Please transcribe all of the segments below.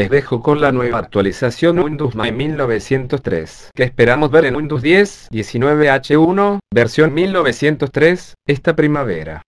Les dejo con la nueva actualización Windows My 1903, que esperamos ver en Windows 10, 19H1, versión 1903, esta primavera.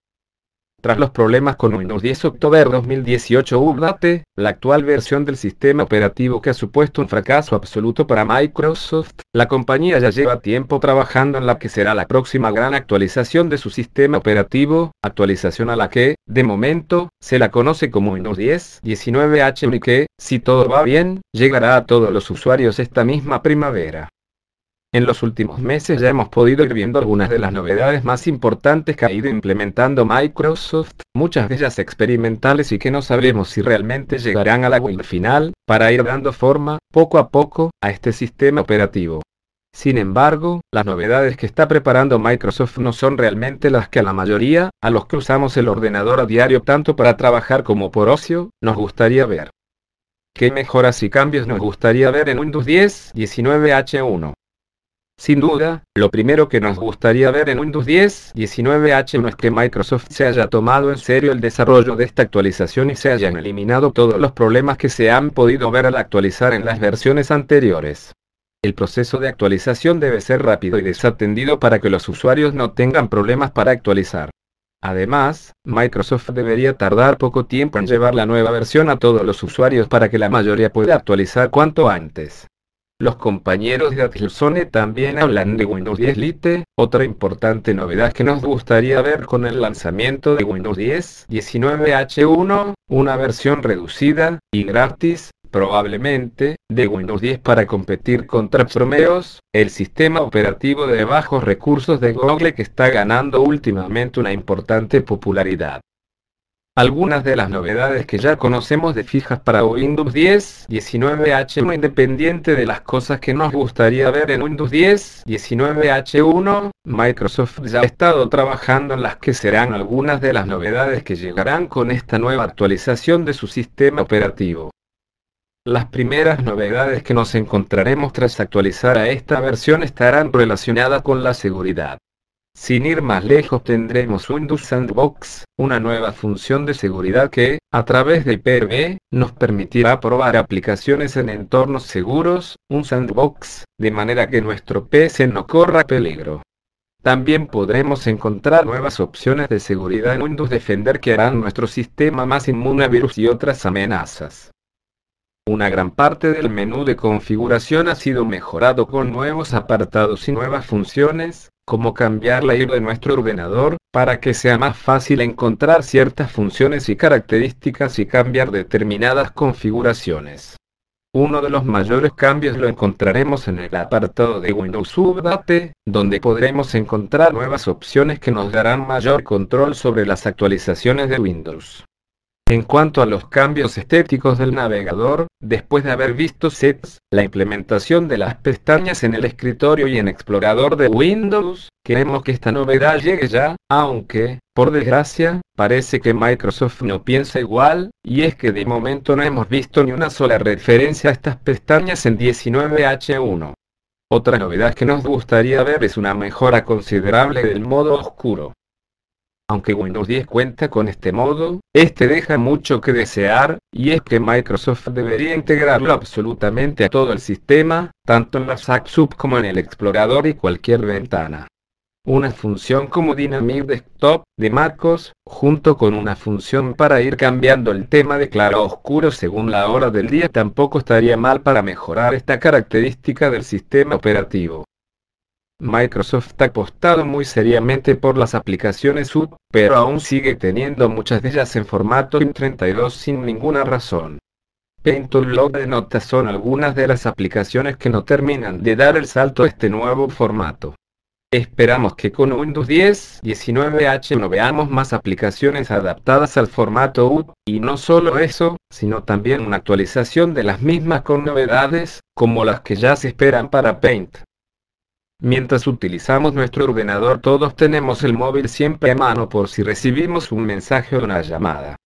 Tras los problemas con Windows 10 October 2018 Update, la actual versión del sistema operativo que ha supuesto un fracaso absoluto para Microsoft, la compañía ya lleva tiempo trabajando en la que será la próxima gran actualización de su sistema operativo, actualización a la que, de momento, se la conoce como Windows 10 19H y que, si todo va bien, llegará a todos los usuarios esta misma primavera. En los últimos meses ya hemos podido ir viendo algunas de las novedades más importantes que ha ido implementando Microsoft, muchas de ellas experimentales y que no sabremos si realmente llegarán a la build final, para ir dando forma, poco a poco, a este sistema operativo. Sin embargo, las novedades que está preparando Microsoft no son realmente las que a la mayoría, a los que usamos el ordenador a diario tanto para trabajar como por ocio, nos gustaría ver. ¿Qué mejoras y cambios nos gustaría ver en Windows 10 19H1? Sin duda, lo primero que nos gustaría ver en Windows 10 19H no es que Microsoft se haya tomado en serio el desarrollo de esta actualización y se hayan eliminado todos los problemas que se han podido ver al actualizar en las versiones anteriores. El proceso de actualización debe ser rápido y desatendido para que los usuarios no tengan problemas para actualizar. Además, Microsoft debería tardar poco tiempo en llevar la nueva versión a todos los usuarios para que la mayoría pueda actualizar cuanto antes. Los compañeros de Atilsone también hablan de Windows 10 Lite, otra importante novedad que nos gustaría ver con el lanzamiento de Windows 10 19H1, una versión reducida y gratis, probablemente, de Windows 10 para competir contra Chromeos, el sistema operativo de bajos recursos de Google que está ganando últimamente una importante popularidad. Algunas de las novedades que ya conocemos de fijas para Windows 10 19H1 independiente de las cosas que nos gustaría ver en Windows 10 19H1, Microsoft ya ha estado trabajando en las que serán algunas de las novedades que llegarán con esta nueva actualización de su sistema operativo. Las primeras novedades que nos encontraremos tras actualizar a esta versión estarán relacionadas con la seguridad. Sin ir más lejos tendremos Windows Sandbox, una nueva función de seguridad que, a través de IPv, nos permitirá probar aplicaciones en entornos seguros, un sandbox, de manera que nuestro PC no corra peligro. También podremos encontrar nuevas opciones de seguridad en Windows Defender que harán nuestro sistema más inmune a virus y otras amenazas. Una gran parte del menú de configuración ha sido mejorado con nuevos apartados y nuevas funciones, como cambiar la IR de nuestro ordenador, para que sea más fácil encontrar ciertas funciones y características y cambiar determinadas configuraciones. Uno de los mayores cambios lo encontraremos en el apartado de Windows Update, donde podremos encontrar nuevas opciones que nos darán mayor control sobre las actualizaciones de Windows. En cuanto a los cambios estéticos del navegador, después de haber visto sets, la implementación de las pestañas en el escritorio y en explorador de Windows, queremos que esta novedad llegue ya, aunque, por desgracia, parece que Microsoft no piensa igual, y es que de momento no hemos visto ni una sola referencia a estas pestañas en 19H1. Otra novedad que nos gustaría ver es una mejora considerable del modo oscuro. Aunque Windows 10 cuenta con este modo, este deja mucho que desear, y es que Microsoft debería integrarlo absolutamente a todo el sistema, tanto en las apps como en el explorador y cualquier ventana. Una función como Dynamic Desktop de Marcos, junto con una función para ir cambiando el tema de claro a oscuro según la hora del día tampoco estaría mal para mejorar esta característica del sistema operativo. Microsoft ha apostado muy seriamente por las aplicaciones U, pero aún sigue teniendo muchas de ellas en formato IM32 sin ninguna razón. Paint Log de notas son algunas de las aplicaciones que no terminan de dar el salto a este nuevo formato. Esperamos que con Windows 10 19 h no veamos más aplicaciones adaptadas al formato U, y no solo eso, sino también una actualización de las mismas con novedades, como las que ya se esperan para Paint. Mientras utilizamos nuestro ordenador todos tenemos el móvil siempre a mano por si recibimos un mensaje o una llamada.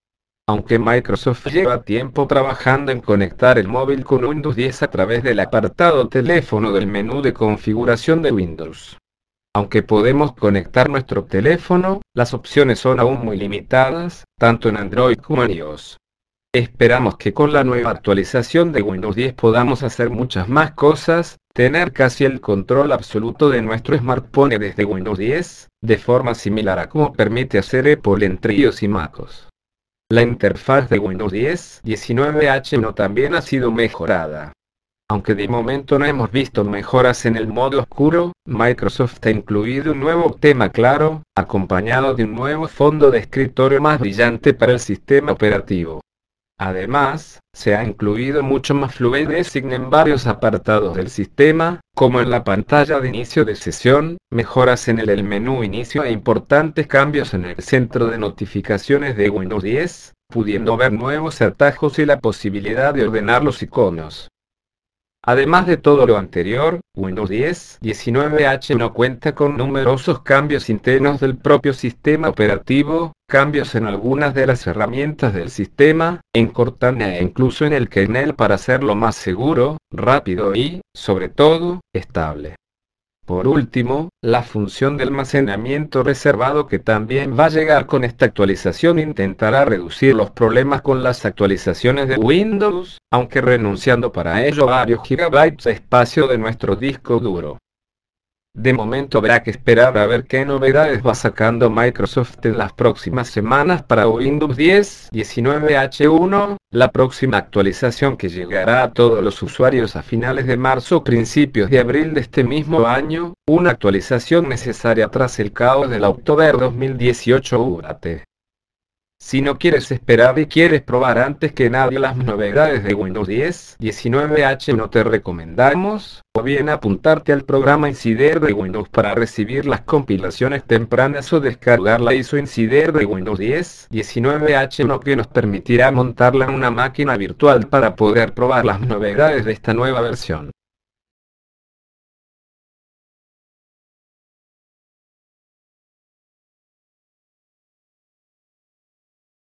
Aunque Microsoft lleva tiempo trabajando en conectar el móvil con Windows 10 a través del apartado teléfono del menú de configuración de Windows. Aunque podemos conectar nuestro teléfono, las opciones son aún muy limitadas, tanto en Android como en iOS. Esperamos que con la nueva actualización de Windows 10 podamos hacer muchas más cosas, tener casi el control absoluto de nuestro smartphone desde Windows 10, de forma similar a como permite hacer Apple en tríos y MacOS. La interfaz de Windows 10 19 h no también ha sido mejorada. Aunque de momento no hemos visto mejoras en el modo oscuro, Microsoft ha incluido un nuevo tema claro, acompañado de un nuevo fondo de escritorio más brillante para el sistema operativo. Además, se ha incluido mucho más fluidez en varios apartados del sistema, como en la pantalla de inicio de sesión, mejoras en el menú inicio e importantes cambios en el centro de notificaciones de Windows 10, pudiendo ver nuevos atajos y la posibilidad de ordenar los iconos. Además de todo lo anterior, Windows 10 19H no cuenta con numerosos cambios internos del propio sistema operativo, cambios en algunas de las herramientas del sistema, en Cortana e incluso en el kernel para hacerlo más seguro, rápido y, sobre todo, estable. Por último, la función de almacenamiento reservado que también va a llegar con esta actualización intentará reducir los problemas con las actualizaciones de Windows, aunque renunciando para ello varios gigabytes de espacio de nuestro disco duro. De momento habrá que esperar a ver qué novedades va sacando Microsoft en las próximas semanas para Windows 10, 19H1, la próxima actualización que llegará a todos los usuarios a finales de marzo o principios de abril de este mismo año, una actualización necesaria tras el caos del October 2018 Urate. Si no quieres esperar y quieres probar antes que nadie las novedades de Windows 10 19H no te recomendamos, o bien apuntarte al programa Insider de Windows para recibir las compilaciones tempranas o descargar la ISO Insider de Windows 10 19H1 que nos permitirá montarla en una máquina virtual para poder probar las novedades de esta nueva versión.